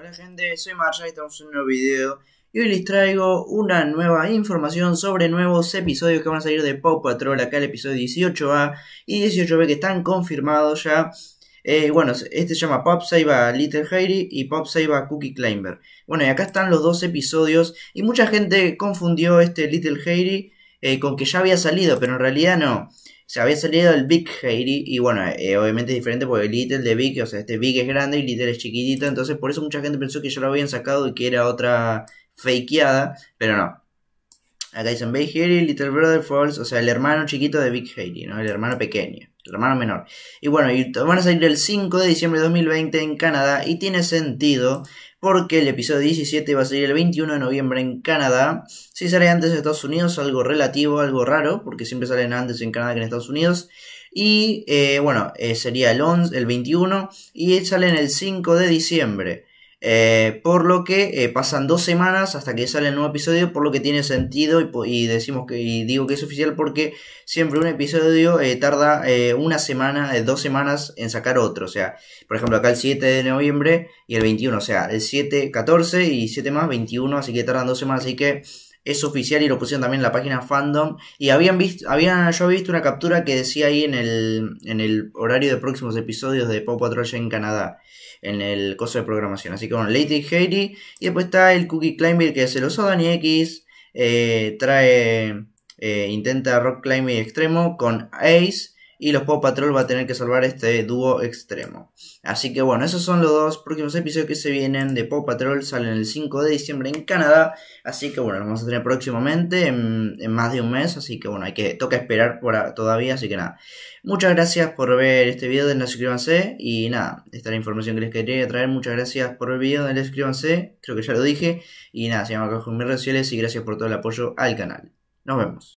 Hola gente, soy Marja y estamos en un nuevo video y hoy les traigo una nueva información sobre nuevos episodios que van a salir de Pop Patrol, acá el episodio 18A y 18B que están confirmados ya. Eh, bueno, este se llama Pop Save Little Hairy y Pop Save Cookie Climber. Bueno, y acá están los dos episodios y mucha gente confundió este Little Hairy eh, con que ya había salido, pero en realidad no se había salido el Big Heidi, y bueno, eh, obviamente es diferente porque el Little de Big, o sea, este Big es grande y Little es chiquitito, entonces por eso mucha gente pensó que ya lo habían sacado y que era otra fakeada, pero no, Acá dicen Big Haley Little Brother Falls, o sea, el hermano chiquito de Big Hairy, ¿no? El hermano pequeño, el hermano menor. Y bueno, y van a salir el 5 de diciembre de 2020 en Canadá y tiene sentido porque el episodio 17 va a salir el 21 de noviembre en Canadá. Si sale antes en Estados Unidos, algo relativo, algo raro, porque siempre salen antes en Canadá que en Estados Unidos. Y eh, bueno, eh, sería el, 11, el 21 y salen el 5 de diciembre. Eh, por lo que eh, pasan dos semanas hasta que sale el nuevo episodio, por lo que tiene sentido y, decimos que y digo que es oficial porque siempre un episodio eh, tarda una semana, dos semanas en sacar otro. O sea, por ejemplo, acá el 7 de noviembre y el 21, o sea, el 7, 14 y 7 más, 21, así que tardan dos semanas, así que es oficial y lo pusieron también en la página fandom. Y habían visto, habían, yo visto una captura que decía ahí en el, horario de próximos episodios de Pop Patrol en Canadá, en el coso de programación. Así que bueno, Lady Haiti. Y después está el Cookie Climber que se lo usó Dani X. Eh, trae, eh, intenta Rock Climbing Extremo con Ace y los Pop Patrol va a tener que salvar este dúo extremo. Así que bueno, esos son los dos próximos episodios que se vienen de Pop Patrol, salen el 5 de diciembre en Canadá, así que bueno, los vamos a tener próximamente en, más de un mes, así que bueno, hay que toca esperar por todavía, así que nada. Muchas gracias por ver este video, denle suscríbanse y nada, esta es la información que les quería traer, muchas gracias por el video, denle suscríbanse, creo que ya lo dije y nada, se llama Cajón en mis redes y gracias por todo el apoyo al canal. Nos vemos.